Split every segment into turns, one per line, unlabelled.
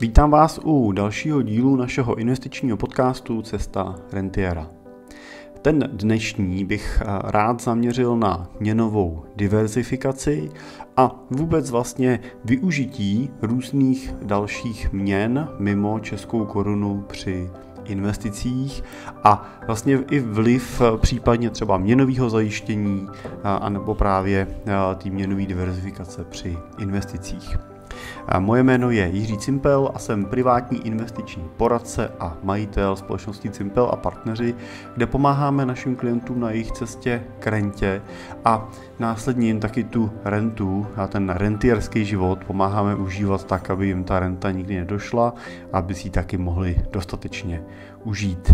Vítám vás u dalšího dílu našeho investičního podcastu Cesta rentiera. Ten dnešní bych eh, rád zaměřil na měnovou diverzifikaci a vůbec vlastně využití různých dalších měn mimo českou korunu při investicích a vlastně i vliv eh, případně třeba měnového zajištění eh, anebo právě té měnové diverzifikace při investicích. Moje jméno je Jiří Cimpel a jsem privátní investiční poradce a majitel společnosti Cimpel a partneři, kde pomáháme našim klientům na jejich cestě k rentě a následně jim taky tu rentu a ten rentierský život pomáháme užívat tak, aby jim ta renta nikdy nedošla, aby si ji taky mohli dostatečně užít.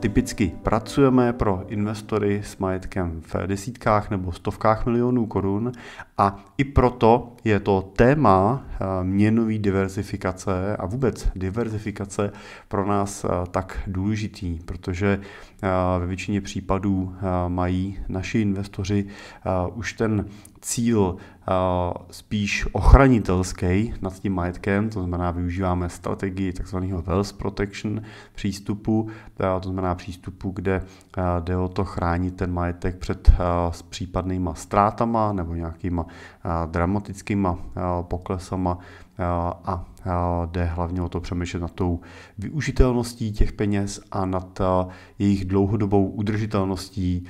Typicky pracujeme pro investory s majetkem v desítkách nebo stovkách milionů korun a i proto je to téma měnový diverzifikace a vůbec diverzifikace pro nás tak důležitý, protože Eh, ve většině případů eh, mají naši investoři eh, už ten cíl spíš ochranitelský nad tím majetkem, to znamená využíváme strategii tzv. wealth protection přístupu, to znamená přístupu, kde jde o to chránit ten majetek před případnýma ztrátama nebo nějakýma dramatickýma poklesama Eh, a eh, jde hlavně o to přemýšlet nad tou využitelností těch peněz a nad eh, jejich dlouhodobou udržitelností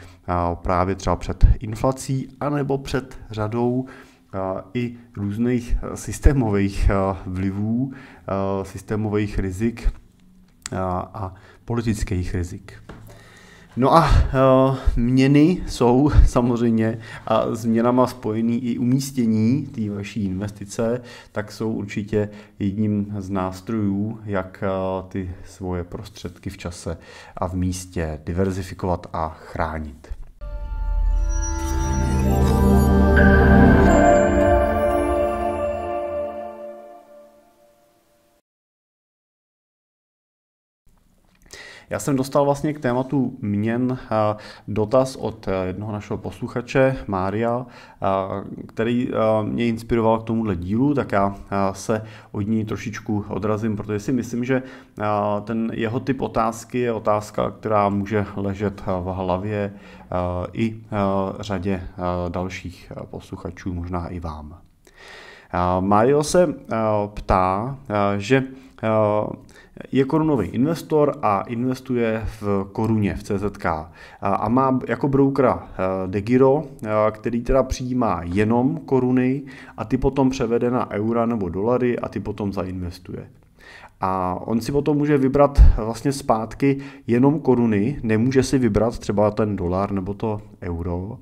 právě třeba před inflací anebo před řadou i různých systémových vlivů, systémových rizik a politických rizik. No a uh, měny jsou samozřejmě a s měnama spojený i umístění té vaší investice, tak jsou určitě jedním z nástrojů, jak uh, ty svoje prostředky v čase a v místě diverzifikovat a chránit. Já jsem dostal vlastně k tématu měn eh, dotaz od eh, jednoho našeho posluchače, Mária, eh, který mě inspiroval k tomuhle dílu, tak já se od ní trošičku odrazím, protože si myslím, že ten jeho typ otázky je otázka, která může ležet v hlavě i řadě dalších posluchačů, možná i vám. Mario se ptá, že je korunový investor a investuje v koruně, v CZK. A má jako broukra eh, Degiro, eh, který teda přijímá jenom koruny a ty potom převede na eura nebo dolary a ty potom zainvestuje. A on si potom může vybrat eh, vlastně zpátky jenom koruny, nemůže si vybrat třeba ten dolar nebo to euro.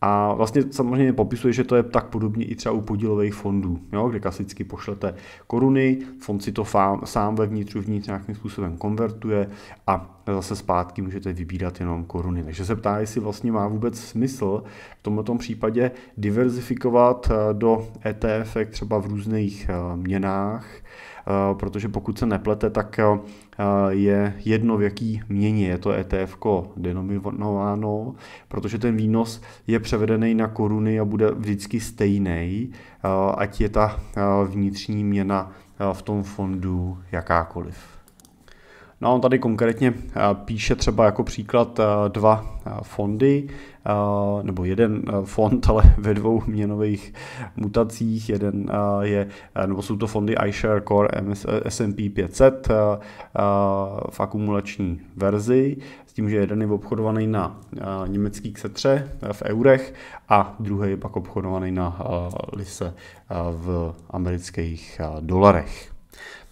A vlastně samozřejmě popisuje, že to je tak podobně i třeba u podílových fondů, jo, kde klasicky pošlete koruny, fond si to fám, sám ve vnitřu vnitř nějakým způsobem konvertuje a zase zpátky můžete vybírat jenom koruny. Takže se ptá, jestli vlastně má vůbec smysl v tomto případě diverzifikovat eh, do ETF třeba v různých eh, měnách, eh, protože pokud se neplete, tak je jedno v jaký měně je to ETF denominováno, protože ten výnos je převedený na koruny a bude vždycky stejný, ať je ta vnitřní měna v tom fondu jakákoliv. No a on tady konkrétně eh, píše třeba jako příklad eh, dva eh, fondy, nebo jeden fond, ale ve dvou měnových mutacích. Jeden je, nebo jsou to fondy iShare Core S&P 500 v akumulační verzi, s tím, že jeden je obchodovaný na německý ksetře v eurech a druhý je pak obchodovaný na lise v amerických dolarech.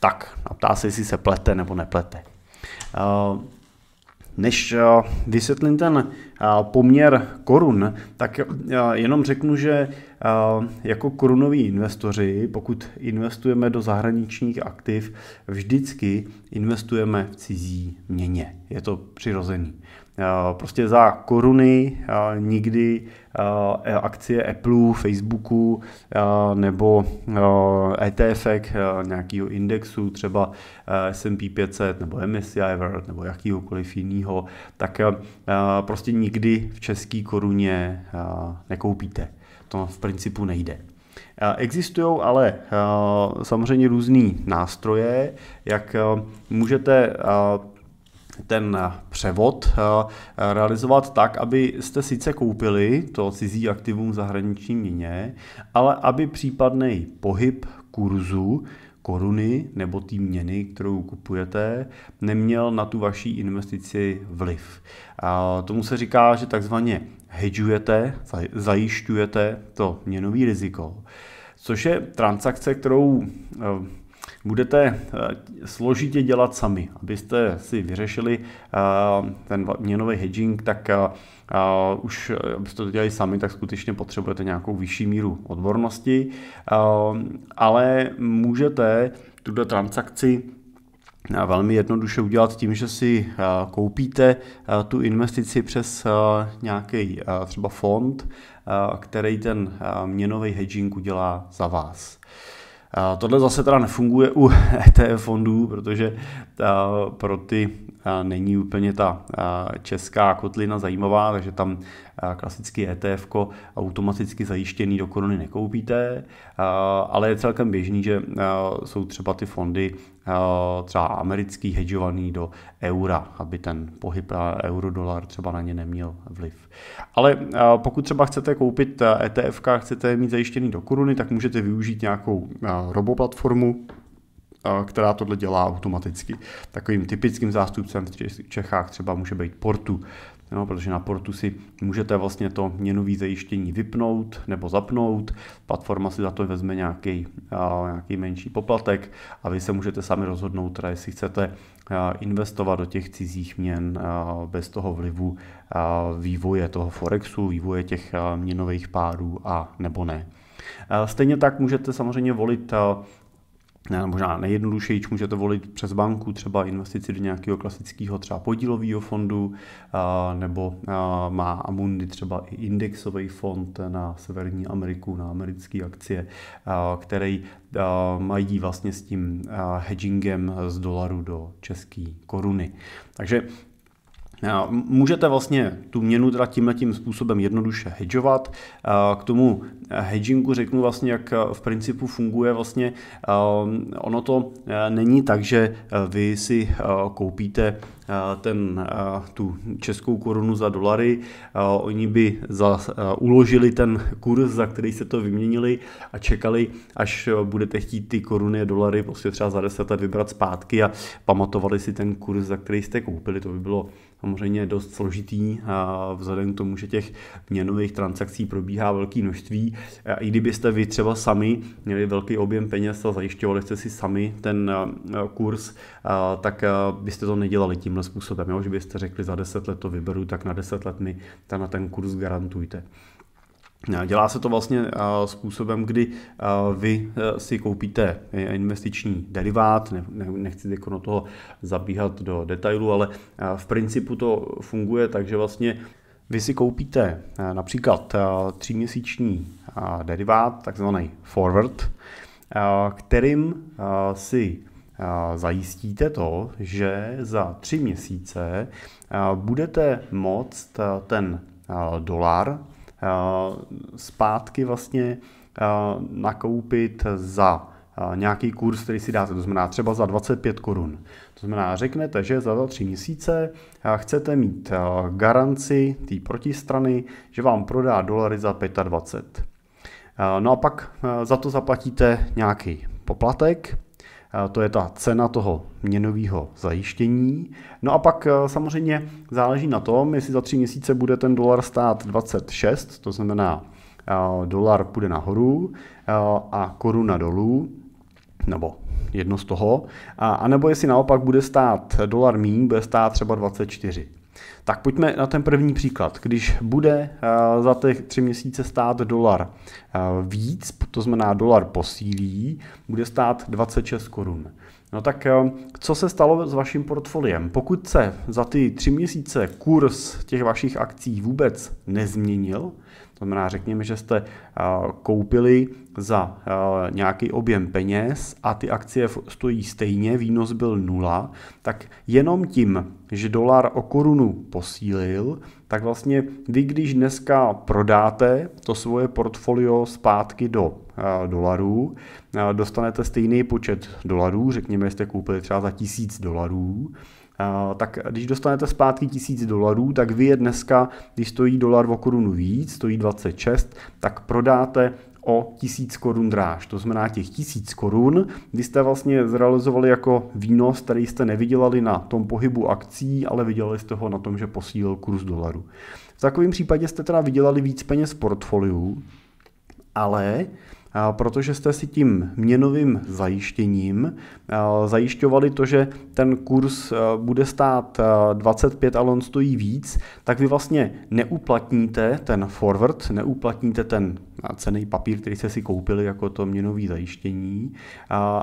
Tak, a ptá se, jestli se plete nebo neplete. Eh, než eh, vysvětlím ten eh, poměr korun, tak jenom řeknu, že jako korunoví investoři, pokud investujeme do zahraničních aktiv, vždycky investujeme v cizí měně. Je to přirozený. Prostě za koruny nikdy Eh, akcie Apple, Facebooku eh, nebo ETF eh, e nějakého indexu, třeba S&P 500 nebo MSCI World nebo jakýhokoliv jiného, tak prostě nikdy v české koruně nekoupíte. To v principu nejde. Existují ale samozřejmě různé nástroje, jak můžete ten převod eh, realizovat tak, aby jste sice koupili to cizí aktivum v zahraniční měně, ale aby případný pohyb kurzu koruny nebo té měny, kterou kupujete, neměl na tu vaší investici vliv. A tomu se říká, že takzvaně hedžujete, zajišťujete to měnový riziko, což je transakce, kterou eh, budete eh, složitě dělat sami. Abyste si vyřešili eh, ten měnový hedging, tak eh, už abyste to dělali sami, tak skutečně potřebujete nějakou vyšší míru odbornosti, ale můžete tuto transakci velmi jednoduše udělat tím, že si koupíte tu investici přes nějaký třeba fond, který ten měnový hedging udělá za vás. Tohle zase teda nefunguje u ETF fondů, protože pro ty není úplně ta česká kotlina zajímavá, takže tam klasický ETF automaticky zajištěný do koruny nekoupíte, ale je celkem běžný, že jsou třeba ty fondy třeba americký hedžovaný do eura, aby ten pohyb euro-dolar třeba na ně neměl vliv. Ale pokud třeba chcete koupit ETF, chcete mít zajištěný do koruny, tak můžete využít nějakou roboplatformu, která tohle dělá automaticky. Takovým typickým zástupcem v Čechách třeba může být Portu jo, protože na portu si můžete vlastně to měnové zajištění vypnout nebo zapnout, platforma si za to vezme nějaký, nějaký menší poplatek a vy se můžete sami rozhodnout, teda jestli chcete investovat do těch cizích měn bez toho vlivu vývoje toho Forexu, vývoje těch měnových párů a nebo ne. Stejně tak můžete samozřejmě volit ne, možná nejjednodušeji, můžete volit přes banku, třeba investici do nějakého klasického třeba podílového fondu, nebo má Amundi třeba i indexový fond na Severní Ameriku, na americké akcie, který mají vlastně s tím hedgingem z dolaru do české koruny. Takže Můžete vlastně tu měnu teda tímhle tím způsobem jednoduše hedžovat. K tomu hedgingu řeknu vlastně, jak e, v principu funguje vlastně. E, ono to e, není tak, že vy si koupíte ten, tu českou korunu za dolary, oni by za, uložili ten kurz, za který se to vyměnili a čekali, až budete chtít ty koruny a dolary prostě třeba za 10 let vybrat zpátky a pamatovali si ten kurz, za který jste koupili, to by bylo samozřejmě dost složitý vzhledem k tomu, že těch měnových transakcí probíhá velké množství. I kdybyste vy třeba sami měli velký objem peněz a zajišťovali jste si sami ten kurz, tak byste to nedělali tímhle způsobem, jo? že byste řekli za 10 let to vyberu, tak na 10 let mi ten, na ten kurz garantujte. Dělá se to vlastně způsobem, kdy vy e, si koupíte e, investiční derivát, nechci jako do toho zabíhat do detailu, ale v principu to funguje tak, že vlastně vy si koupíte e, například tříměsíční derivát, takzvaný forward, kterým si zajistíte to, že za tři měsíce budete moct ten dolar Eh, zpátky vlastně eh, nakoupit za eh, nějaký kurz, který si dáte, to znamená třeba za 25 korun. To znamená, řeknete, že za 3 měsíce chcete mít garanci té protistrany, že vám prodá dolary za 25. No a pak za to zaplatíte nějaký poplatek Eh, to je ta cena toho měnového zajištění. No a pak eh, samozřejmě záleží na tom, jestli za tři měsíce bude ten dolar stát 26, to znamená eh, dolar půjde nahoru a koruna dolů, nebo jedno z toho, a, anebo jestli naopak bude stát dolar mín, bude stát třeba 24. Tak pojďme na ten první příklad. Když bude eh, za ty tři měsíce stát dolar eh, víc, to znamená dolar posílí, bude stát 26 korun. No tak eh, co se stalo s vaším portfoliem? Pokud se za ty tři měsíce kurz těch vašich akcí vůbec nezměnil, to znamená, řekněme, že jste eh, koupili za eh, nějaký objem peněz a ty akcie stojí stejně, výnos byl nula, tak jenom tím, že dolar o korunu posílil, tak vlastně vy, když dneska prodáte to svoje portfolio zpátky do eh, dolarů, dostanete stejný počet dolarů, řekněme, jste koupili třeba za tisíc dolarů, Eh, tak když dostanete zpátky 1000 dolarů, tak vy je dneska, když stojí dolar o korunu víc, stojí 26, tak prodáte o 1000 korun dráž. To znamená těch 1000 korun, kdy jste vlastně zrealizovali jako výnos, který jste nevydělali na tom pohybu akcí, ale vydělali jste ho na tom, že posílil kurz dolaru. V takovém případě jste teda vydělali víc peněz v portfoliu, ale protože jste si tím měnovým zajištěním zajišťovali to, že ten kurz bude stát 25 a on stojí víc, tak vy vlastně neuplatníte ten forward, neuplatníte ten cený papír, který jste si koupili jako to měnový zajištění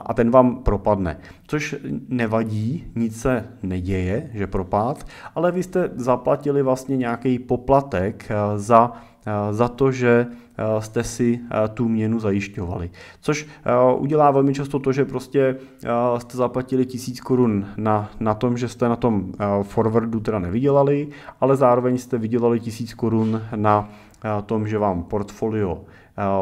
a ten vám propadne. Což nevadí, nic se neděje, že propad, ale vy jste zaplatili vlastně nějaký poplatek za Eh, za to, že eh, jste si eh, tu měnu zajišťovali. Což udělá velmi často to, že prostě jste zaplatili tisíc korun na, na tom, že jste na tom forwardu teda nevydělali, ale zároveň jste vydělali tisíc korun na tom, že vám portfolio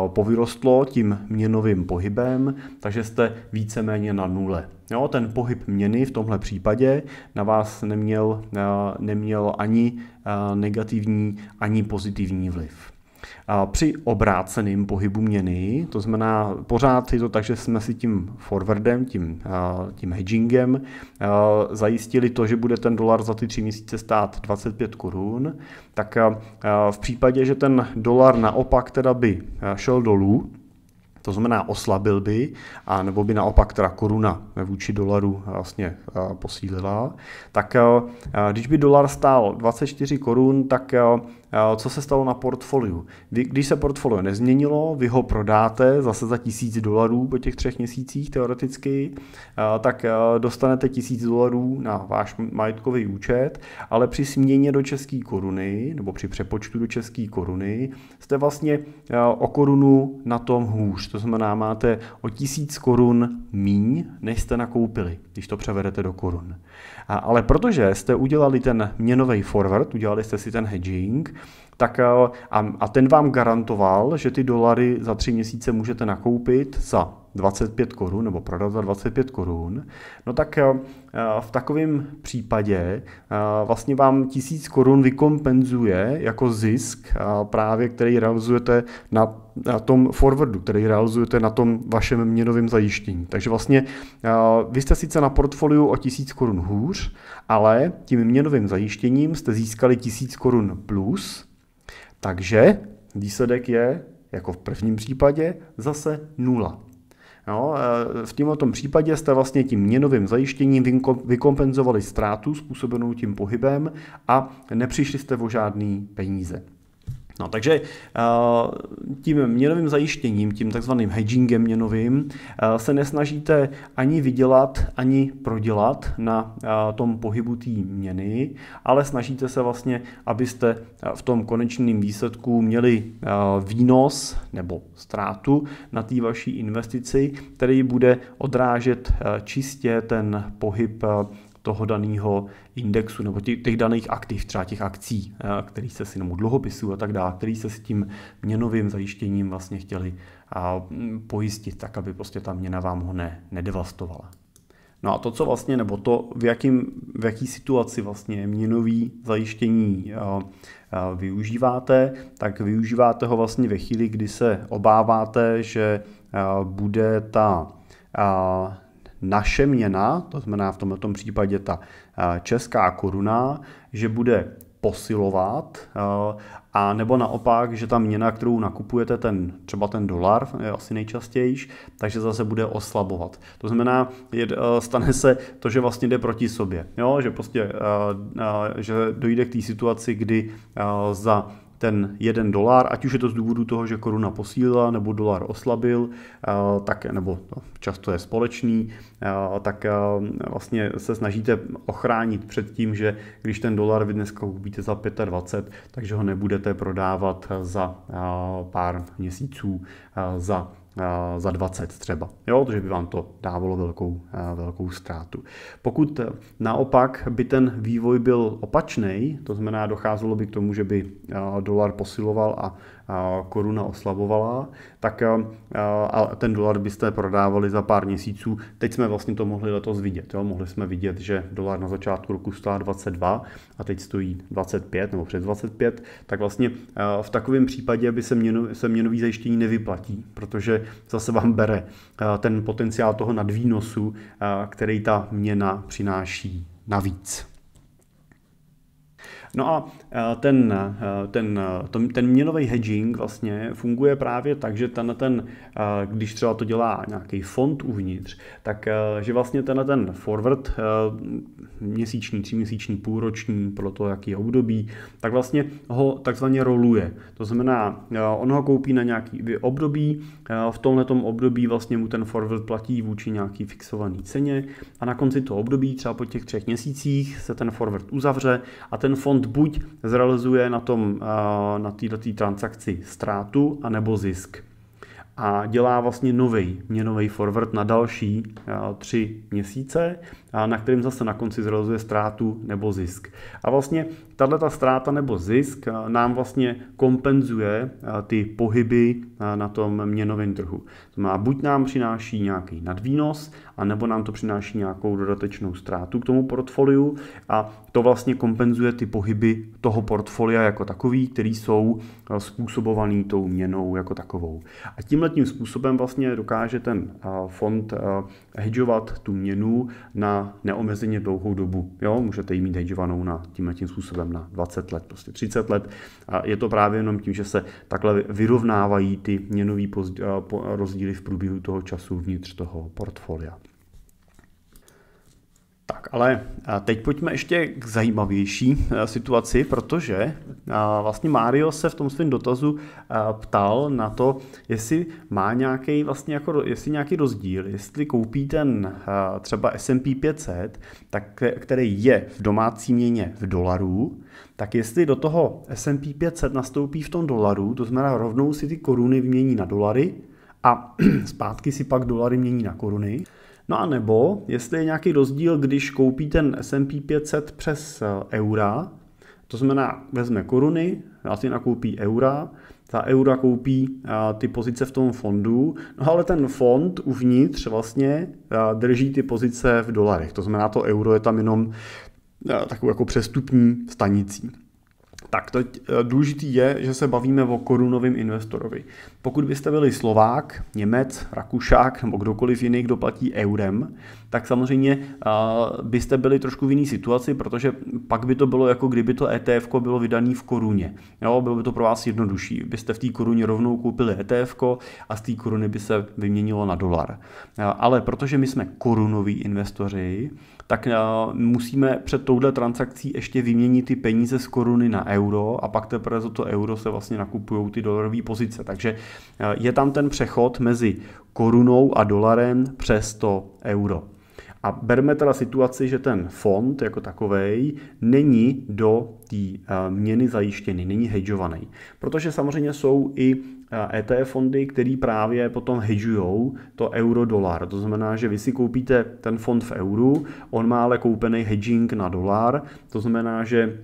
povyrostlo tím měnovým pohybem, takže jste víceméně na nule. Jo, ten pohyb měny v tomhle případě na vás neměl, eh, neměl ani eh, negativní, ani pozitivní vliv. Při obráceném pohybu měny, to znamená pořád je to tak, že jsme si tím forwardem, tím, eh, tím hedgingem zajistili to, že bude ten dolar za ty tři měsíce stát 25 korun, tak v případě, že ten dolar naopak teda by šel dolů, to znamená, oslabil by, a nebo by naopak teda koruna vůči dolaru vlastně eh, posílila. Tak eh, eh, když by dolar stál 24 korun, tak Eh, co se stalo na portfoliu. Vy, když se portfolio nezměnilo, vy ho prodáte zase za tisíc dolarů po těch třech měsících teoreticky, eh, tak eh, dostanete tisíc dolarů na váš majetkový účet, ale při směně do české koruny nebo při přepočtu do české koruny jste vlastně o korunu na tom hůř. To znamená, máte o tisíc korun míň, než jste nakoupili, když to převedete do korun. Ale protože jste udělali ten měnový forward, udělali jste si ten hedging, tak eh, a, a ten vám garantoval, že ty dolary za tři měsíce můžete nakoupit za 25 korun nebo prodat za 25 korun, no tak eh, v takovém případě eh, vlastně vám 1000 korun vykompenzuje jako zisk eh, právě, který realizujete na, na tom forwardu, který realizujete na tom vašem měnovém zajištění. Takže vlastně vy jste sice na portfoliu o 1000 korun hůř, ale tím měnovým zajištěním jste získali 1000 korun plus, takže výsledek je jako v prvním případě zase nula. Jo, v tomto tom případě jste vlastně tím měnovým zajištěním vykompenzovali ztrátu způsobenou tím pohybem a nepřišli jste o žádný peníze. No, takže eh, tím měnovým zajištěním, tím takzvaným hedgingem měnovým, eh, se nesnažíte ani vydělat, ani prodělat na eh, tom pohybu té měny, ale snažíte se vlastně, abyste v tom konečném výsledku měli výnos nebo ztrátu na té vaší investici, který bude odrážet čistě ten pohyb toho daného indexu nebo těch, těch daných aktiv, třeba těch akcí, eh, který se si nebo dluhopisů a tak dále, který se s tím měnovým zajištěním vlastně chtěli mm, pojistit, tak aby prostě ta měna vám ho ne, nedevastovala. No a to, co vlastně, nebo to, v, jakým, v jaký situaci vlastně měnový zajištění a, eh, a eh, využíváte, tak využíváte ho vlastně ve chvíli, kdy se obáváte, že a, bude ta a, naše měna, to znamená v tomto případě ta eh, česká koruna, že bude posilovat, eh, a nebo naopak, že ta měna, kterou nakupujete, ten, třeba ten dolar, je asi nejčastější, takže zase bude oslabovat. To znamená, je, eh, stane se to, že vlastně jde proti sobě, jo? že prostě že dojde k té situaci, kdy za ten jeden dolar, ať už je to z důvodu toho, že koruna posílila nebo dolar oslabil, eh, tak, nebo no, často je společný, eh, tak eh, vlastně se snažíte ochránit před tím, že když ten dolar vy dneska koupíte za 25, takže ho nebudete prodávat za pár měsíců za za 20 třeba, jo, protože by vám to dávalo velkou, velkou ztrátu. Pokud e, naopak by ten vývoj byl opačný, to znamená docházelo by k tomu, že by dolar posiloval a koruna oslabovala, tak eh, a ten dolar byste prodávali za pár měsíců. Teď jsme vlastně to mohli letos vidět. Jo? Mohli jsme vidět, že dolar na začátku roku stál 22 a teď stojí 25 nebo přes 25, tak vlastně eh, v takovém případě by se, měno, se měnový zajištění nevyplatí, protože zase vám bere eh, ten potenciál toho nadvýnosu, který ta měna přináší navíc. No a Eh, ten, eh, ten, eh, ten měnový hedging vlastně funguje právě tak, že ten, ten, když třeba to dělá nějaký fond uvnitř, tak že vlastně ten, ten forward měsíční, tříměsíční, půlroční, pro to, jaký je období, tak vlastně ho takzvaně roluje. To znamená, on ho koupí na nějaký období, v tomhle období vlastně mu ten forward platí vůči nějaký fixované ceně a na konci toho období, třeba po těch třech měsících, se ten forward uzavře a ten fond buď zrealizuje na, tom, eh, na této transakci ztrátu anebo zisk a dělá vlastně nový měnový forward na další eh, tři měsíce na kterým zase na konci zrealizuje ztrátu nebo zisk. A vlastně tahle ta ztráta nebo zisk eh, nám vlastně kompenzuje eh, ty pohyby eh, na tom měnovém trhu. To má buď nám přináší nějaký nadvýnos, anebo nám to přináší nějakou dodatečnou ztrátu k tomu portfoliu a to vlastně kompenzuje ty pohyby toho portfolia jako takový, který jsou způsobovaný tou měnou jako takovou. A tímhletím způsobem vlastně dokáže ten fond hedžovat tu měnu na neomezeně dlouhou dobu. Jo, můžete ji mít hedžovanou na tím tím způsobem na 20 let, prostě 30 let. A je to právě jenom tím, že se takhle vyrovnávají ty měnové eh, rozdíly v průběhu toho času vnitř toho portfolia. Tak, ale eh, teď pojďme ještě k zajímavější eh, situaci, protože Vlastně Mario se v tom svém dotazu ptal na to, jestli má nějaký vlastně jako, jestli nějaký rozdíl, jestli koupí ten třeba S&P 500, tak, který je v domácí měně v dolaru, tak jestli do toho S&P 500 nastoupí v tom dolaru, to znamená rovnou si ty koruny vymění na dolary a zpátky si pak dolary mění na koruny, No a nebo, jestli je nějaký rozdíl, když koupí ten S&P 500 přes e, eura, to znamená, vezme koruny, asi nakoupí eura, ta eura koupí a, eh, ty pozice v tom fondu, no ale ten fond uvnitř vlastně a, eh, drží ty pozice v dolarech. To znamená, to euro je tam jenom a, eh, takovou jako přestupní stanicí. Tak teď eh, důležitý je, že se bavíme o korunovém investorovi. Pokud byste byli Slovák, Němec, Rakušák nebo kdokoliv jiný, kdo platí eurem, tak samozřejmě eh, byste byli trošku v jiné situaci, protože pak by to bylo jako kdyby to ETF bylo vydané v koruně. Jo, bylo by to pro vás jednodušší. Byste v té koruně rovnou koupili ETF a z té koruny by se vyměnilo na dolar. Eh, ale protože my jsme korunoví investoři, tak eh, musíme před touhle transakcí ještě vyměnit ty peníze z koruny na euro a pak teprve za to euro se vlastně nakupují ty dolarové pozice. Takže eh, je tam ten přechod mezi korunou a dolarem přes to euro. A berme teda situaci, že ten fond jako takový není do té eh, měny zajištěný, není hedžovaný. Protože samozřejmě jsou i ETF eh, e fondy, který právě potom hedžujou to euro-dolar. To znamená, že vy si koupíte ten fond v euru, on má ale koupený hedging na dolar, to znamená, že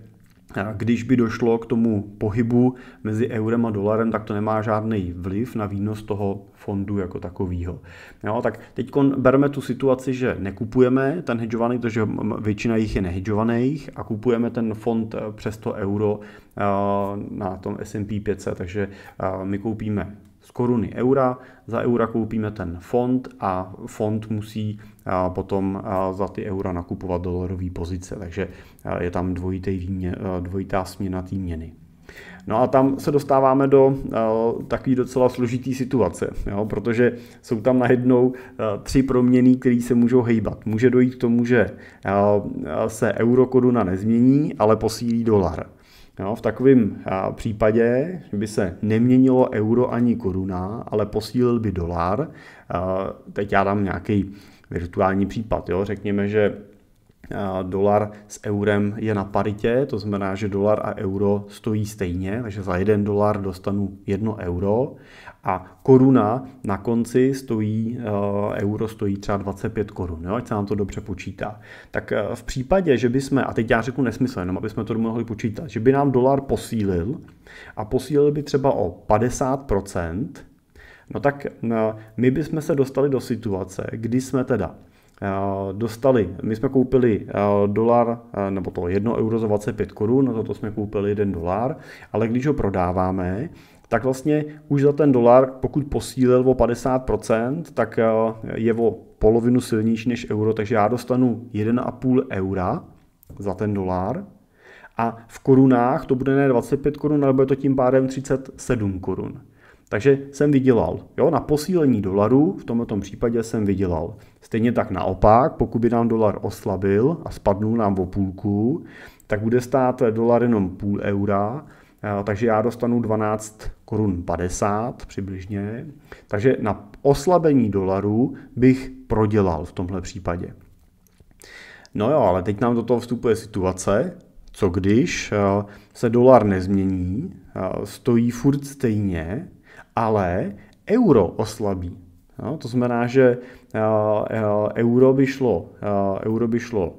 když by došlo k tomu pohybu mezi eurem a dolarem, tak to nemá žádný vliv na výnos toho fondu jako takového. No tak teď bereme tu situaci, že nekupujeme ten hedžovaný, protože většina jich je nehedžovaných a kupujeme ten fond eh, přes to euro eh, na tom S&P 500, takže eh, my koupíme koruny eura, za eura koupíme ten fond a fond musí potom za ty eura nakupovat dolarové pozice, takže je tam dvojité výmě, dvojitá směna té měny. No a tam se dostáváme do uh, takové docela složitý situace, jo, protože jsou tam najednou uh, tři proměny, které se můžou hejbat. Může dojít k tomu, že uh, se euro koruna nezmění, ale posílí dolar. Jo, v takovém případě by se neměnilo euro ani koruna, ale posílil by dolar. Teď já dám nějaký virtuální případ. Jo. Řekněme, že dolar s eurem je na paritě, to znamená, že dolar a euro stojí stejně, takže za jeden dolar dostanu jedno euro a koruna na konci stojí, eh, euro stojí třeba 25 korun, jo, ať se nám to dobře počítá. Tak eh, v případě, že by jsme, a teď já řeknu nesmysl, jenom aby jsme to mohli počítat, že by nám dolar posílil a posílil by třeba o 50%, no tak eh, my bychom se dostali do situace, kdy jsme teda Eh, dostali, my jsme koupili eh, dolar, eh, nebo to 1 euro za 25 korun, za to jsme koupili 1 dolar, ale když ho prodáváme, tak vlastně už za ten dolar, pokud posílil o 50%, tak je o polovinu silnější než euro, takže já dostanu 1,5 eura za ten dolar a v korunách to bude ne 25 korun, ale bude to tím pádem 37 korun. Takže jsem vydělal. Jo, na posílení dolaru v tomto případě jsem vydělal. Stejně tak naopak, pokud by nám dolar oslabil a spadnul nám o půlku, tak bude stát dolar jenom půl eura, takže já dostanu 12 korun 50 přibližně. Takže na oslabení dolaru bych prodělal v tomhle případě. No jo, ale teď nám do toho vstupuje situace, co když se dolar nezmění, stojí furt stejně ale euro oslabí. No, to znamená, že eh, eh, euro by šlo, eh, euro by šlo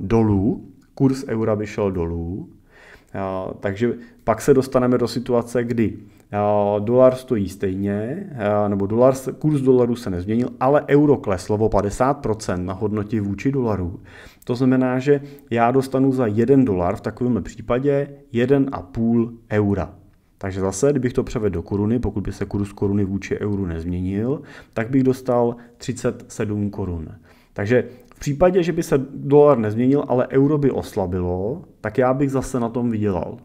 dolů, kurz eura by šel dolů, takže pak se dostaneme do situace, kdy dolar stojí stejně, nebo dolar, kurz dolaru se nezměnil, ale euro kleslo o 50% na hodnotě vůči dolaru. To znamená, že já dostanu za 1 dolar v takovém případě 1,5 eura. Takže zase, kdybych to převedl do koruny, pokud by se kurz koruny vůči euru nezměnil, tak bych dostal 37 korun. Takže v případě, že by se dolar nezměnil, ale euro by oslabilo, tak já bych zase na tom vydělal.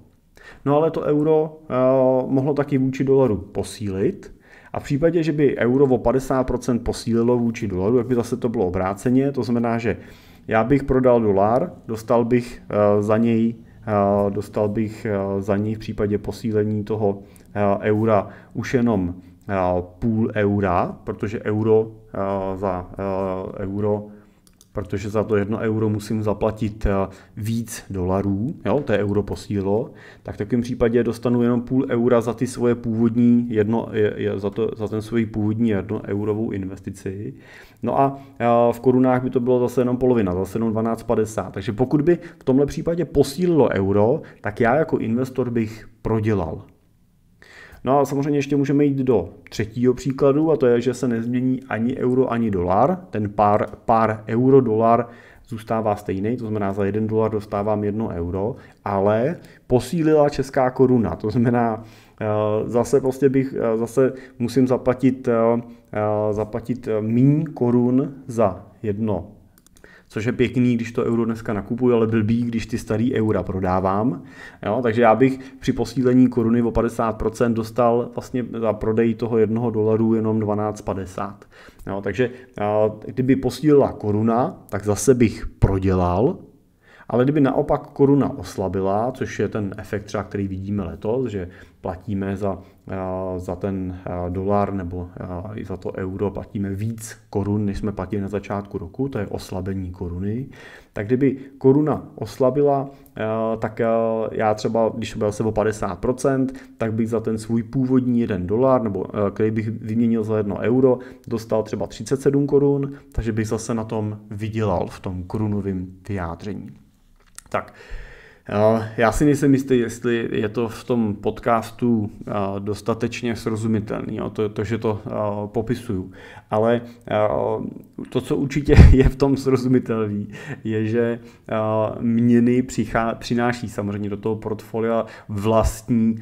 No ale to euro uh, mohlo taky vůči dolaru posílit, a v případě, že by euro o 50% posílilo vůči dolaru, jak by zase to bylo obráceně, to znamená, že já bych prodal dolar, dostal bych eh, za něj Eh, dostal bych eh, za ní v případě posílení toho eh, eura už jenom půl eura, protože euro za euro protože za to jedno euro musím zaplatit eh, víc dolarů, jo, to je euro posílo, tak v takovém případě dostanu jenom půl eura za ty svoje původní jedno, je, je, za, to, za ten svůj původní jedno eurovou investici. No a eh, v korunách by to bylo zase jenom polovina, zase jenom 12,50. Takže pokud by v tomhle případě posílilo euro, tak já jako investor bych prodělal. No a samozřejmě ještě můžeme jít do třetího příkladu a to je, že se nezmění ani euro, ani dolar. Ten pár, pár euro-dolar zůstává stejný, to znamená za 1 dolar dostávám 1 euro, ale posílila česká koruna, to znamená eh, zase prostě bych, eh, zase musím zaplatit, eh, zaplatit mín korun za jedno což je pěkný, když to euro dneska nakupuju, ale blbý, když ty starý eura prodávám. Jo, takže já bych při posílení koruny o 50% dostal vlastně za prodej toho jednoho dolaru jenom 12,50. Jo, takže kdyby posílila koruna, tak zase bych prodělal, ale kdyby naopak koruna oslabila, což je ten efekt třeba, který vidíme letos, že platíme za, eh, za ten eh, dolar nebo eh, i za to euro, platíme víc korun, než jsme platili na začátku roku, to je oslabení koruny. Tak kdyby koruna oslabila, tak já třeba, když byl se o 50%, tak bych za ten svůj původní 1 dolar, nebo který bych vyměnil za 1 euro, dostal třeba 37 korun, takže bych zase na tom vydělal v tom korunovém vyjádření. Tak, já si nejsem jistý, jestli je to v tom podcastu eh, dostatečně srozumitelný, to, to že to eh, popisuju. Ale eh, to, co určitě je v tom srozumitelný, je, že měny přichá, přináší samozřejmě do toho portfolia vlastní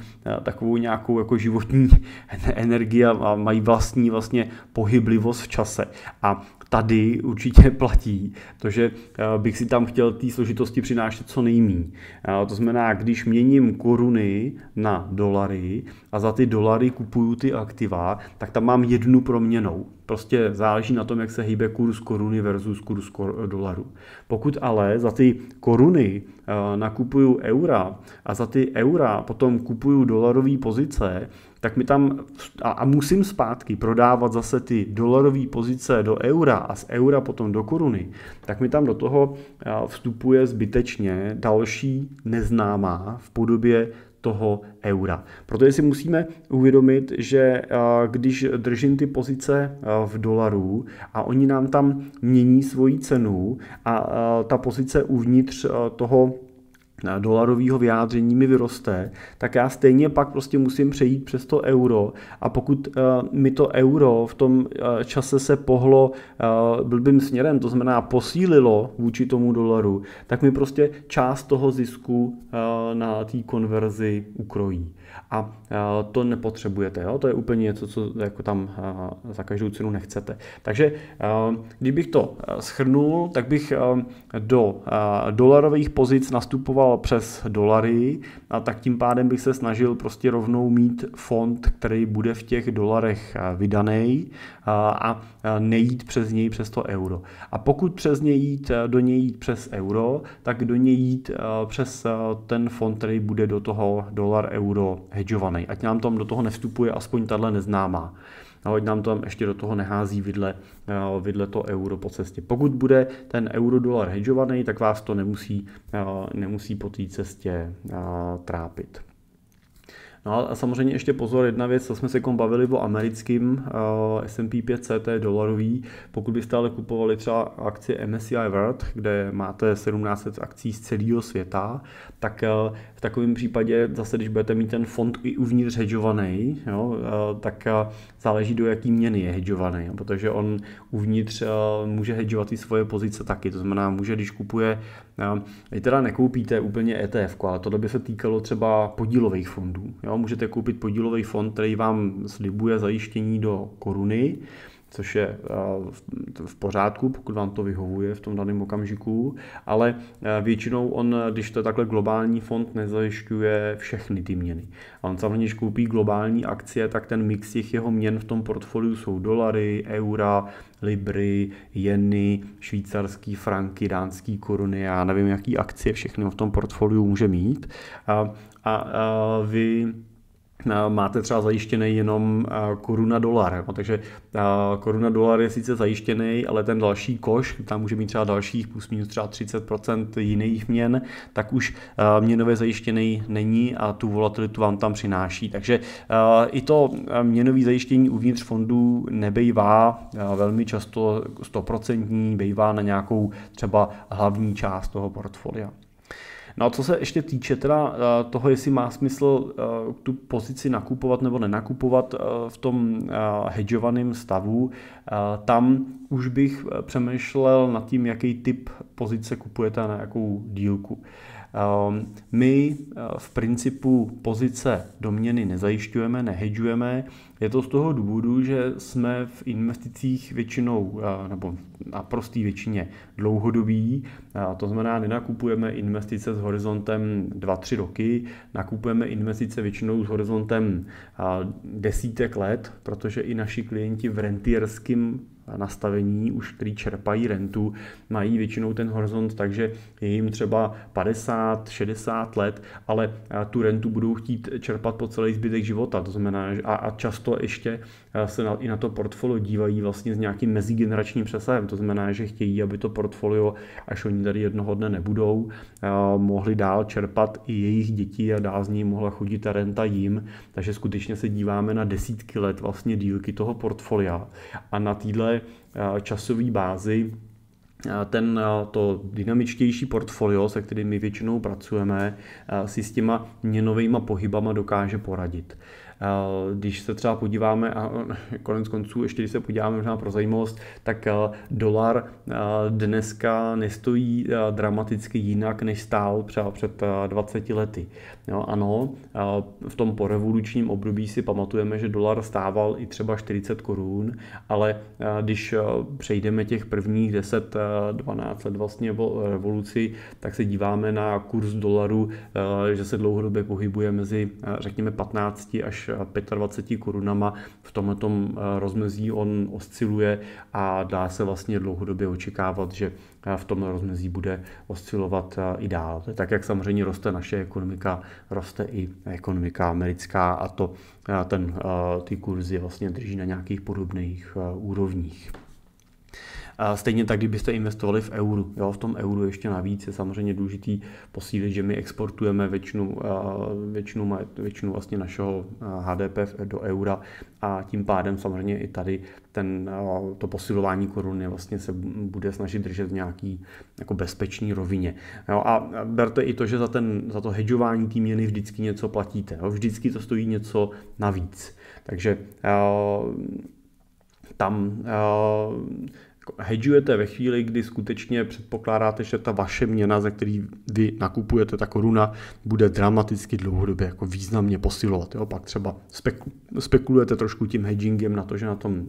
takovou nějakou jako životní energii a mají vlastní vlastně pohyblivost v čase. A tady určitě platí, protože eh, bych si tam chtěl té složitosti přinášet co nejmí. Eh, to znamená, když měním koruny na dolary a za ty dolary kupuju ty aktiva, tak tam mám jednu proměnou. Prostě záleží na tom, jak se hýbe kurz koruny versus kurz kor- eh, dolaru. Pokud ale za ty koruny eh, nakupuju eura a za ty eura potom kupuju dolarové pozice, tak mi tam a, a musím zpátky prodávat zase ty dolarové pozice do eura a z eura potom do koruny, tak mi tam do toho eh, vstupuje zbytečně další neznámá v podobě toho eura. Protože si musíme uvědomit, že eh, když držím ty pozice eh, v dolaru a oni nám tam mění svoji cenu a eh, ta pozice uvnitř toho dolarového vyjádření mi vyroste, tak já stejně pak prostě musím přejít přes to euro a pokud eh, mi to euro v tom eh, čase se pohlo eh, blbým směrem, to znamená posílilo vůči tomu dolaru, tak mi prostě část toho zisku na té konverzi ukrojí a eh, to nepotřebujete. Jo? To je úplně něco, co jako tam eh, za každou cenu nechcete. Takže eh, kdybych to schrnul, tak bych do dolarových pozic nastupoval přes dolary a tak tím pádem bych se snažil prostě rovnou mít fond, který bude v těch dolarech vydaný a nejít přes něj přes to euro. A pokud přes něj jít, do něj jít přes euro, tak do něj jít přes ten fond, který bude do toho dolar euro hedžovaný. Ať nám tam do toho nevstupuje aspoň tahle neznámá. A ať nám tam ještě do toho nehází vidle, eh, vidle to euro po cestě. Pokud bude ten euro dolar hedžovaný, tak vás to nemusí, eh, nemusí po té cestě eh, trápit. No a samozřejmě ještě pozor, jedna věc, co jsme se kom bavili o americkým uh, S&P 500, to je dolarový. Pokud byste ale kupovali třeba akci MSCI World, kde máte 17 akcí z celého světa, tak uh, v takovém případě zase, když budete mít ten fond i uvnitř hedžovaný, jo, uh, tak uh, záleží do jaký měny je hedžovaný, protože on uvnitř uh, může hedžovat i svoje pozice taky. To znamená, může, když kupuje vy teda nekoupíte úplně ETF, ale to by se týkalo třeba podílových fondů. Jo? Můžete koupit podílový fond, který vám slibuje zajištění do koruny což je eh, v pořádku, pokud vám to vyhovuje v tom daném okamžiku, ale eh, většinou on, když to je takhle globální fond, nezajišťuje všechny ty měny. A on samozřejmě, když koupí globální akcie, tak ten mix těch jeho měn v tom portfoliu jsou dolary, eura, libry, jeny, švýcarský franky, dánský koruny, já nevím, jaký akcie všechny v tom portfoliu může mít. A, a, a vy Eh, máte třeba zajištěný jenom eh, koruna dolar. takže eh, koruna dolar je sice zajištěný, ale ten další koš, tam může mít třeba dalších plus minus třeba 30% jiných měn, tak už měnově zajištěný není a tu volatilitu vám tam přináší. Takže i to měnové zajištění uvnitř fondů nebejvá velmi často 100%, bejvá na nějakou třeba hlavní část toho portfolia. No a co se ještě týče teda eh, toho, jestli má smysl eh, tu pozici nakupovat nebo nenakupovat eh, v tom hedžovaném stavu, tam už bych přemýšlel nad tím, jaký typ pozice kupujete na jakou dílku. Ehm, my v principu pozice doměny nezajišťujeme, nehedžujeme, je to z toho důvodu, že jsme v investicích většinou, eh, nebo na prostý většině dlouhodobí, eh, to znamená, nenakupujeme investice s horizontem 2-3 roky, nakupujeme investice většinou s horizontem eh, desítek let, protože i naši klienti v rentierském nastavení, už který čerpají rentu, mají většinou ten horizont, takže je jim třeba 50, 60 let, ale tu rentu budou chtít čerpat po celý zbytek života. To znamená, a často často ještě eh, se na, i na to portfolio dívají vlastně s nějakým mezigeneračním přesahem. To znamená, že chtějí, aby to portfolio, až oni tady jednoho dne nebudou, eh, mohli dál čerpat i jejich děti a dál z ní mohla chodit ta renta jim. Takže skutečně se díváme na desítky let vlastně dílky toho portfolia. A na téhle eh, časové bázi ten, to dynamičtější portfolio, se kterým my většinou pracujeme, si s těma měnovými pohybama dokáže poradit. Když se třeba podíváme, a konec konců, ještě když se podíváme možná pro zajímavost, tak eh, dolar eh, dneska nestojí eh, dramaticky jinak, než stál třeba před 20 lety. Jo, ano, v tom porevolučním období si pamatujeme, že dolar stával i třeba 40 korun, ale e, když e, přejdeme těch prvních 10-12 e, let vlastně v revoluci, tak se díváme na kurz dolaru, že se dlouhodobě pohybuje mezi řekněme 15 až 25 korunama. V tomhle rozmezí on osciluje a dá se vlastně dlouhodobě očekávat, že v tom rozmezí bude oscilovat e, i dál. Tak, jak samozřejmě roste naše ekonomika, roste i ekonomika americká a to e, ten, e, ty kurzy vlastně drží na nějakých podobných úrovních. Stejně tak, kdybyste investovali v euru. Jo, v tom euru ještě navíc je samozřejmě důležitý posílit, že my exportujeme většinu, většinu, většinu vlastně našeho HDP do eura a tím pádem samozřejmě i tady ten, to posilování koruny vlastně se bude snažit držet v nějaký jako bezpečný rovině. Jo, a berte i to, že za, ten, za to hedžování té měny vždycky něco platíte. Jo, vždycky to stojí něco navíc. Takže tam jako hedžujete ve chvíli, kdy skutečně předpokládáte, že ta vaše měna, za který vy nakupujete, ta koruna, bude dramaticky dlouhodobě jako významně posilovat. Jo? Pak třeba spekulujete trošku tím hedgingem na to, že na tom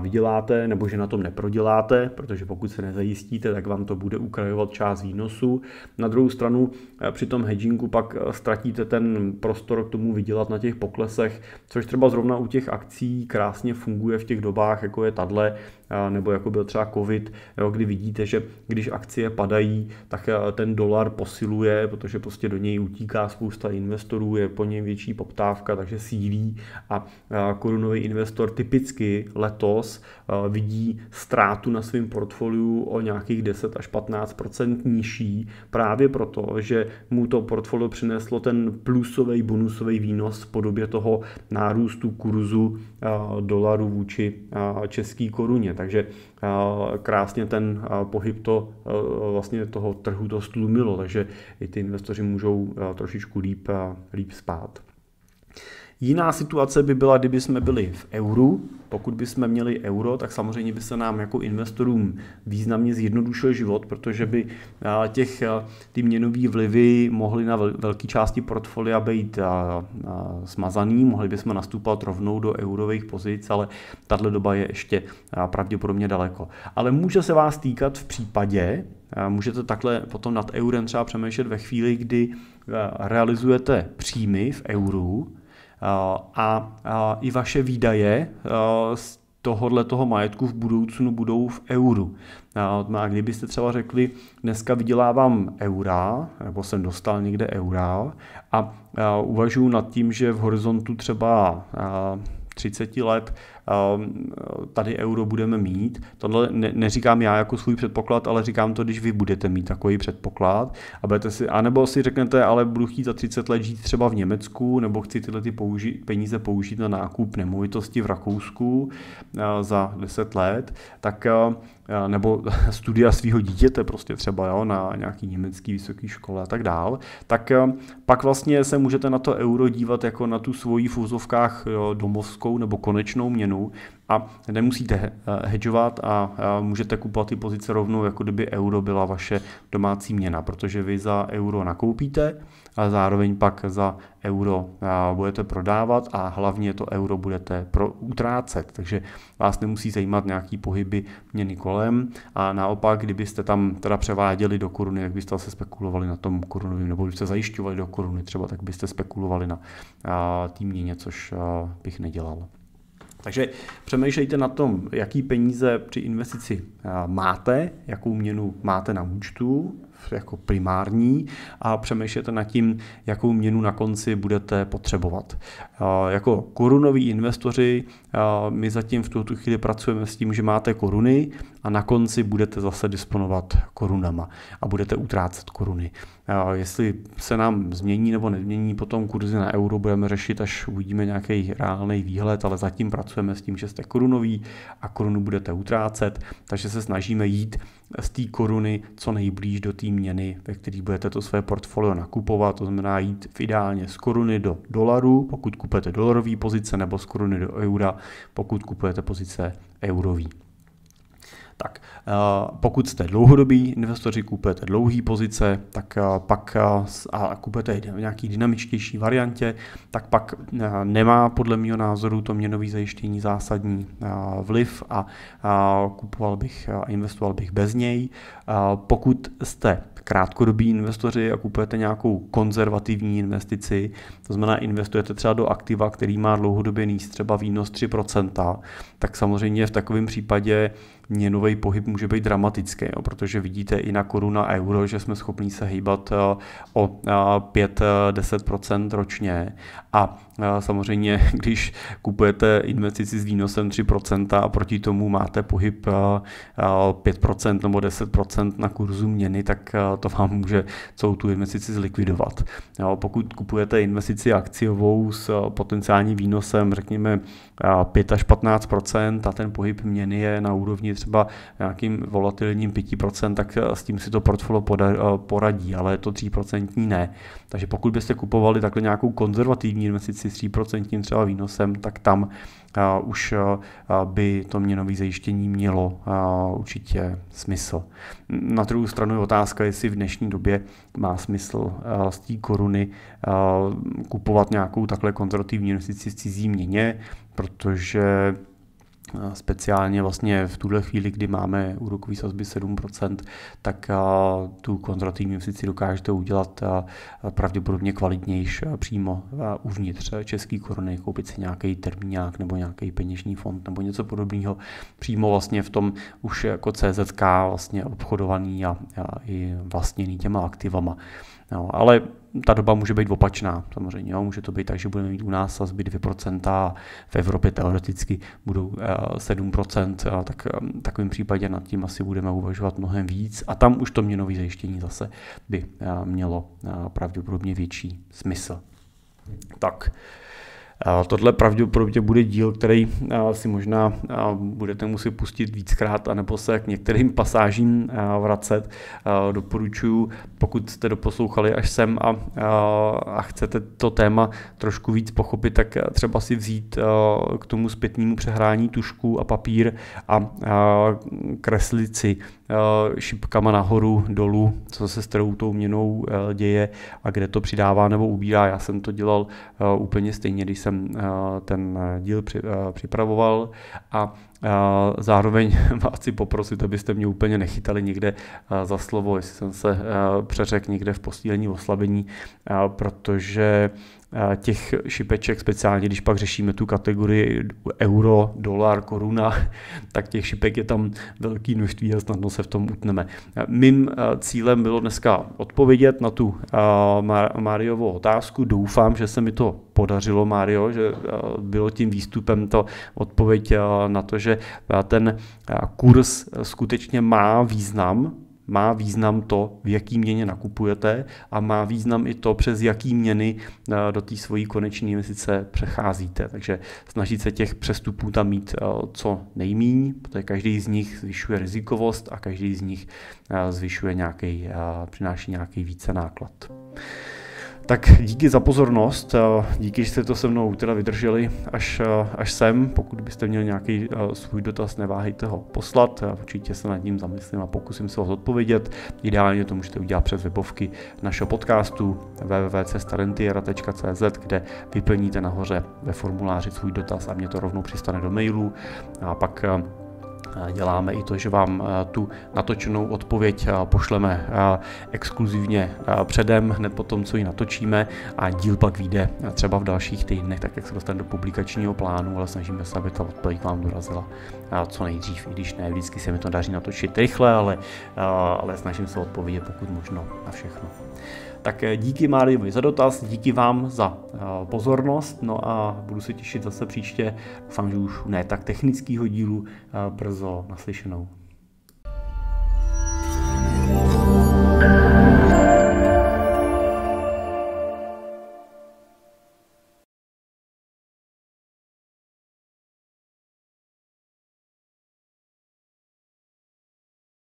vyděláte nebo že na tom neproděláte, protože pokud se nezajistíte, tak vám to bude ukrajovat část výnosu. Na druhou stranu eh, při tom hedgingu pak eh, ztratíte ten prostor k tomu vydělat na těch poklesech, což třeba zrovna u těch akcí krásně funguje v těch dobách, jako je tadle, eh, nebo jako byl třeba covid, jo, kdy vidíte, že když akcie padají, tak ten dolar posiluje, protože prostě do něj utíká spousta investorů, je po něm větší poptávka, takže sílí a korunový investor typicky leto letos vidí ztrátu na svém portfoliu o nějakých 10 až 15 nižší, právě proto, že mu to portfolio přineslo ten plusový bonusový výnos v podobě toho nárůstu kurzu dolaru vůči české koruně. Takže krásně ten pohyb to vlastně toho trhu to stlumilo, takže i ty investoři můžou trošičku líp, líp spát. Jiná situace by byla, kdyby jsme byli v euru. Pokud by jsme měli euro, tak samozřejmě by se nám jako investorům významně zjednodušil život, protože by eh, těch, eh, ty měnové vlivy mohly na velké části portfolia být eh, smazaný, mohli bychom nastupovat rovnou do eurových pozic, ale tahle doba je ještě pravděpodobně daleko. Ale může se vás týkat v případě, Můžete takhle potom nad eurem třeba přemýšlet ve chvíli, kdy realizujete příjmy v euru a i vaše výdaje e, z tohohle toho majetku v budoucnu budou v euru. E, no a kdybyste třeba řekli, dneska vydělávám eura, nebo jsem dostal někde eura a e, uvažuji nad tím, že v horizontu třeba 30 let Ehm, tady euro budeme mít. Tohle neříkám já jako svůj předpoklad, ale říkám to, když vy budete mít takový předpoklad a budete si, anebo si řeknete, ale budu chtít za 30 let žít třeba v Německu, nebo chci tyhle ty použi, peníze použít na nákup nemovitosti v Rakousku eh, za 10 let, tak eh, Eh, nebo studia svého dítěte prostě třeba jo, na nějaký německý vysoký škole a tak dál, tak eh, pak vlastně se můžete na to euro dívat jako na tu svoji v úzovkách domovskou nebo konečnou měnu, a nemusíte eh, hedžovat a eh, můžete kupovat ty pozice rovnou, jako kdyby euro byla vaše domácí měna, protože vy za euro nakoupíte, a zároveň pak za euro eh, budete prodávat a hlavně to euro budete pro, utrácet, takže vás nemusí zajímat nějaký pohyby měny kolem a naopak, kdybyste tam teda převáděli do koruny, jak byste se spekulovali na tom korunovém, nebo byste zajišťovali do koruny třeba, tak byste spekulovali na té měně, což bych nedělal. Takže přemýšlejte na tom, jaký peníze při investici eh, máte, jakou měnu máte na účtu jako primární a přemýšlejte nad tím, jakou měnu na konci budete potřebovat. Eh, jako korunoví investoři eh, my zatím v tuto chvíli pracujeme s tím, že máte koruny a na konci budete zase disponovat korunama a budete utrácet koruny. Jestli se nám změní nebo nezmění potom kurzy na euro, budeme řešit, až uvidíme nějaký reálný výhled, ale zatím pracujeme s tím, že jste korunový a korunu budete utrácet, takže se snažíme jít z té koruny co nejblíž do té měny, ve které budete to své portfolio nakupovat, to znamená jít v ideálně z koruny do dolaru, pokud kupujete dolarové pozice, nebo z koruny do eura, pokud kupujete pozice eurový. Tak eh, pokud jste dlouhodobí investoři, kupujete dlouhé pozice, tak eh, pak eh, a kupujete je v nějaký dynamičtější variantě, tak pak nemá podle mého názoru to měnový zajištění zásadní vliv a kupoval bych a investoval bych bez něj. Pokud jste krátkodobí investoři a kupujete nějakou konzervativní investici, to znamená investujete třeba do aktiva, který má dlouhodobě níz třeba výnos 3%, tak samozřejmě v takovém případě měnový pohyb může být dramatický, jo, protože vidíte i na koruna euro, že jsme schopni se hýbat eh, o 5-10% eh, eh, ročně a Samozřejmě, když kupujete investici s výnosem 3% a proti tomu máte pohyb 5% nebo 10% na kurzu měny, tak to vám může celou tu investici zlikvidovat. Pokud kupujete investici akciovou s potenciálním výnosem, řekněme 5 až 15% a ten pohyb měny je na úrovni třeba nějakým volatilním 5%, tak s tím si to portfolio poradí, ale to 3% ne. Takže pokud byste kupovali takhle nějakou konzervativní investici, akci 3% třeba výnosem, tak tam už by to měnové zajištění mělo určitě smysl. Na druhou stranu je otázka, jestli v dnešní době má smysl z té koruny kupovat nějakou takhle konzervativní investici v cizí měně, protože speciálně vlastně v tuhle chvíli, kdy máme úrokové sazby 7%, tak tu kontrativní investici dokážete udělat pravděpodobně kvalitnější přímo uvnitř české koruny, koupit si nějaký termíňák nebo nějaký peněžní fond nebo něco podobného přímo vlastně v tom už jako CZK vlastně obchodovaný a, a i vlastněný těma aktivama. No, ale ta doba může být opačná, samozřejmě. Jo. Může to být tak, že budeme mít u nás sazby 2% a v Evropě teoreticky budou 7%, eh, a tak eh, v takovém případě nad tím asi budeme uvažovat mnohem víc a tam už to měnové zajištění zase by eh, mělo pravděpodobně větší smysl. Tak, Tohle pravděpodobně bude díl, který si možná budete muset pustit víckrát, anebo se k některým pasážím vracet. Doporučuji, pokud jste doposlouchali až sem a, a chcete to téma trošku víc pochopit, tak třeba si vzít k tomu zpětnému přehrání tušku a papír a kreslit si Eh, šipkama nahoru, dolů, co se s kterou tou měnou eh, děje a kde to přidává nebo ubírá. Já jsem to dělal eh, úplně stejně, když jsem ten díl připravoval a Zároveň vás chci poprosit, abyste mě úplně nechytali někde za slovo, jestli jsem se přeřekl někde v posílení, oslabení, protože těch šipeček, speciálně když pak řešíme tu kategorii euro, dolar, koruna, tak těch šipek je tam velký množství a snadno se v tom utneme. Mým cílem bylo dneska odpovědět na tu Mariovou otázku. Doufám, že se mi to podařilo, Mario, že bylo tím výstupem to odpověď na to, že ten kurz skutečně má význam má význam to, v jaký měně nakupujete a má význam i to, přes jaký měny eh, do té svojí koneční investice přecházíte. Takže snažit se těch přestupů tam mít eh, co nejmíň, protože každý z nich zvyšuje rizikovost a každý z nich eh, zvyšuje nějaký, přináší nějaký více náklad. Tak díky za pozornost, eh, díky, že jste to se mnou teda vydrželi až, eh, až sem. Pokud byste měli nějaký eh, svůj dotaz, neváhejte ho poslat, určitě se nad ním zamyslím a pokusím se ho zodpovědět. Ideálně to můžete udělat přes webovky našeho podcastu www.cestarentiera.cz, kde vyplníte nahoře ve formuláři svůj dotaz a mě to rovnou přistane do mailu a pak Děláme i to, že vám tu natočenou odpověď pošleme exkluzivně předem, hned po tom, co ji natočíme a díl pak vyjde třeba v dalších týdnech, tak jak se dostane do publikačního plánu, ale snažíme se, aby ta odpověď vám dorazila co nejdřív, i když ne, vždycky se mi to daří natočit rychle, ale, ale snažím se odpovědět pokud možno na všechno. Tak eh, díky Máriovi za dotaz, díky vám za eh, pozornost, no a budu se těšit zase příště, doufám, že už ne tak technického dílu, eh, brzo naslyšenou.